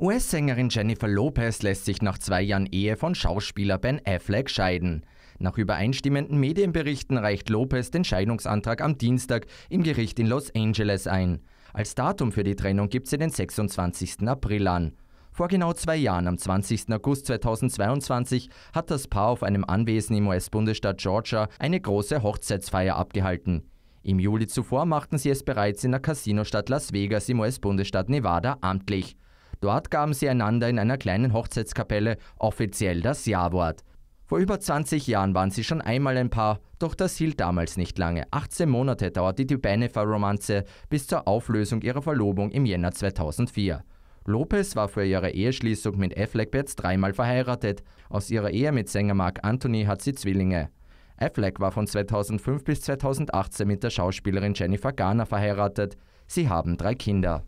US-Sängerin Jennifer Lopez lässt sich nach zwei Jahren Ehe von Schauspieler Ben Affleck scheiden. Nach übereinstimmenden Medienberichten reicht Lopez den Scheidungsantrag am Dienstag im Gericht in Los Angeles ein. Als Datum für die Trennung gibt sie den 26. April an. Vor genau zwei Jahren, am 20. August 2022, hat das Paar auf einem Anwesen im US-Bundesstaat Georgia eine große Hochzeitsfeier abgehalten. Im Juli zuvor machten sie es bereits in der Casinostadt Las Vegas im US-Bundesstaat Nevada amtlich. Dort gaben sie einander in einer kleinen Hochzeitskapelle offiziell das Ja-Wort. Vor über 20 Jahren waren sie schon einmal ein Paar, doch das hielt damals nicht lange. 18 Monate dauerte die Benefer-Romanze bis zur Auflösung ihrer Verlobung im Jänner 2004. Lopez war vor ihrer Eheschließung mit Affleck bereits dreimal verheiratet. Aus ihrer Ehe mit Sänger Mark Anthony hat sie Zwillinge. Affleck war von 2005 bis 2018 mit der Schauspielerin Jennifer Garner verheiratet. Sie haben drei Kinder.